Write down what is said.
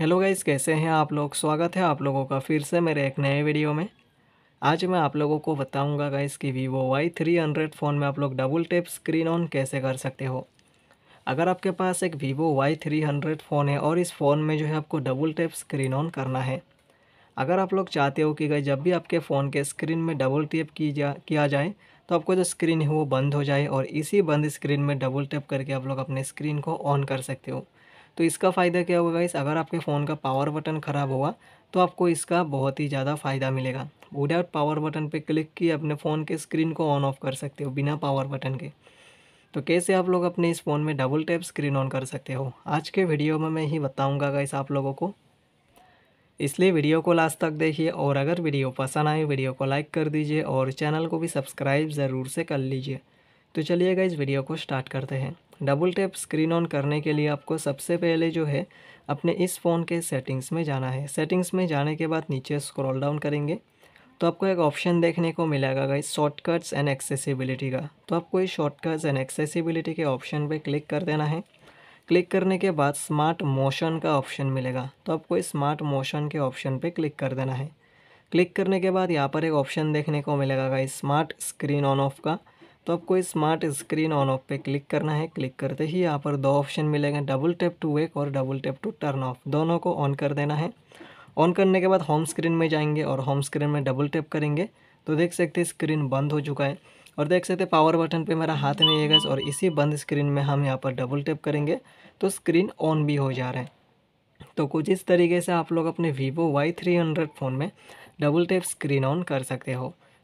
hello guys कैसे हैं आप लोग स्वागत है आप लोगों का फिर से मेरे एक नए वीडियो में आज मैं आप लोगों को बताऊंगा गाइज़ कि Vivo Y three hundred phone में आप लोग डबल टैप स्क्रीन ऑन कैसे कर सकते हो अगर आपके पास एक Vivo Y three hundred phone है और इस फ़ोन में जो है आपको डबल टैप स्क्रीन ऑन करना है अगर आप लोग चाहते हो कि गई जब भी आपके फ़ोन के स्क्रीन में डबल टैप की जा किया जाए तो आपको जो स्क्रीन है वो बंद हो जाए और इसी बंद स्क्रीन में डबल टैप करके आप लोग अपने स्क्रीन को ऑन कर सकते हो तो इसका फ़ायदा क्या होगा गाइस अगर आपके फ़ोन का पावर बटन ख़राब हुआ तो आपको इसका बहुत ही ज़्यादा फ़ायदा मिलेगा विदाउट पावर बटन पे क्लिक किए अपने फ़ोन के स्क्रीन को ऑन ऑफ कर सकते हो बिना पावर बटन के तो कैसे आप लोग अपने इस फ़ोन में डबल टैप स्क्रीन ऑन कर सकते हो आज के वीडियो में मैं ही बताऊँगा गाइस आप लोगों को इसलिए वीडियो को लास्ट तक देखिए और अगर वीडियो पसंद आए वीडियो को लाइक कर दीजिए और चैनल को भी सब्सक्राइब ज़रूर से कर लीजिए तो चलिए गाइज वीडियो को स्टार्ट करते हैं डबल टैप स्क्रीन ऑन करने के लिए आपको सबसे पहले जो है अपने इस फ़ोन के सेटिंग्स में जाना है सेटिंग्स में जाने के बाद नीचे स्क्रॉल डाउन करेंगे तो आपको एक ऑप्शन देखने को मिलेगा गाइस शॉर्टकट्स एंड एक्सेसिबिलिटी का तो आपको इस शॉर्टकट्स एंड एक्सेसिबिलिटी के ऑप्शन पे क्लिक कर देना है क्लिक करने के बाद स्मार्ट मोशन का ऑप्शन मिलेगा तो आपको इस स्मार्ट मोशन के ऑप्शन पे क्लिक कर देना है क्लिक करने के बाद यहाँ पर एक ऑप्शन देखने को मिलेगा guys smart screen on off का तो आपको स्मार्ट स्क्रीन ऑन ऑफ पे क्लिक करना है क्लिक करते ही यहाँ पर दो ऑप्शन मिलेंगे डबल टैप टू वेक और double tap to turn off दोनों को ऑन कर देना है ऑन करने के बाद होम स्क्रीन में जाएंगे और होम स्क्रीन में डबल टैप करेंगे तो देख सकते हैं स्क्रीन बंद हो चुका है और देख सकते हैं पावर बटन पे मेरा हाथ नहीं है और इसी बंद स्क्रीन में हम यहाँ पर डबल टैप करेंगे तो स्क्रीन ऑन भी हो जा रहा है तो कुछ इस तरीके से आप लोग अपने Vivo Y three hundred phone में डबल टैप स्क्रीन ऑन कर सकते हो